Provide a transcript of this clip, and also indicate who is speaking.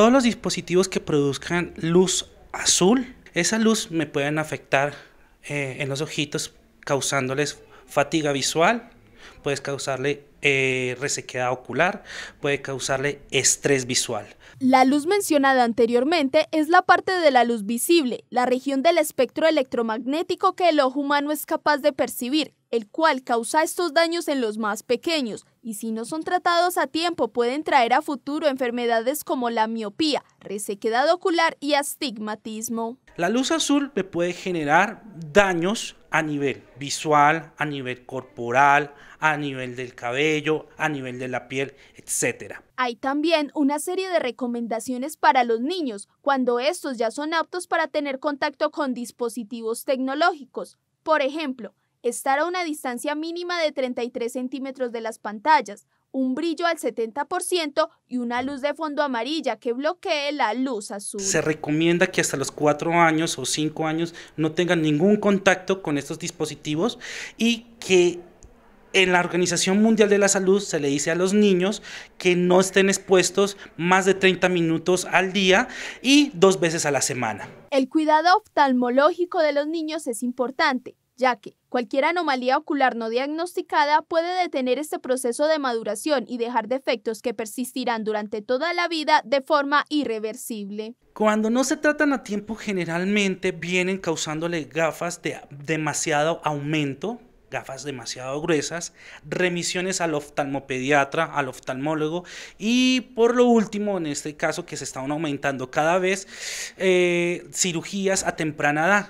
Speaker 1: todos los dispositivos que produzcan luz azul, esa luz me pueden afectar eh, en los ojitos causándoles fatiga visual, puede causarle eh, resequedad ocular, puede causarle estrés visual.
Speaker 2: La luz mencionada anteriormente es la parte de la luz visible, la región del espectro electromagnético que el ojo humano es capaz de percibir, el cual causa estos daños en los más pequeños, y si no son tratados a tiempo pueden traer a futuro enfermedades como la miopía, resequedad ocular y astigmatismo.
Speaker 1: La luz azul puede generar daños a nivel visual, a nivel corporal, a nivel del cabello, a nivel de la piel, etc.
Speaker 2: Hay también una serie de recomendaciones para los niños cuando estos ya son aptos para tener contacto con dispositivos tecnológicos. Por ejemplo, estar a una distancia mínima de 33 centímetros de las pantallas, un brillo al 70% y una luz de fondo amarilla que bloquee la luz azul. Se
Speaker 1: recomienda que hasta los 4 años o 5 años no tengan ningún contacto con estos dispositivos y que en la Organización Mundial de la Salud se le dice a los niños que no estén expuestos más de 30 minutos al día y dos veces a la semana.
Speaker 2: El cuidado oftalmológico de los niños es importante ya que cualquier anomalía ocular no diagnosticada puede detener este proceso de maduración y dejar defectos que persistirán durante toda la vida de forma irreversible.
Speaker 1: Cuando no se tratan a tiempo generalmente vienen causándole gafas de demasiado aumento, gafas demasiado gruesas, remisiones al oftalmopediatra, al oftalmólogo y por lo último, en este caso que se están aumentando cada vez, eh, cirugías a temprana edad.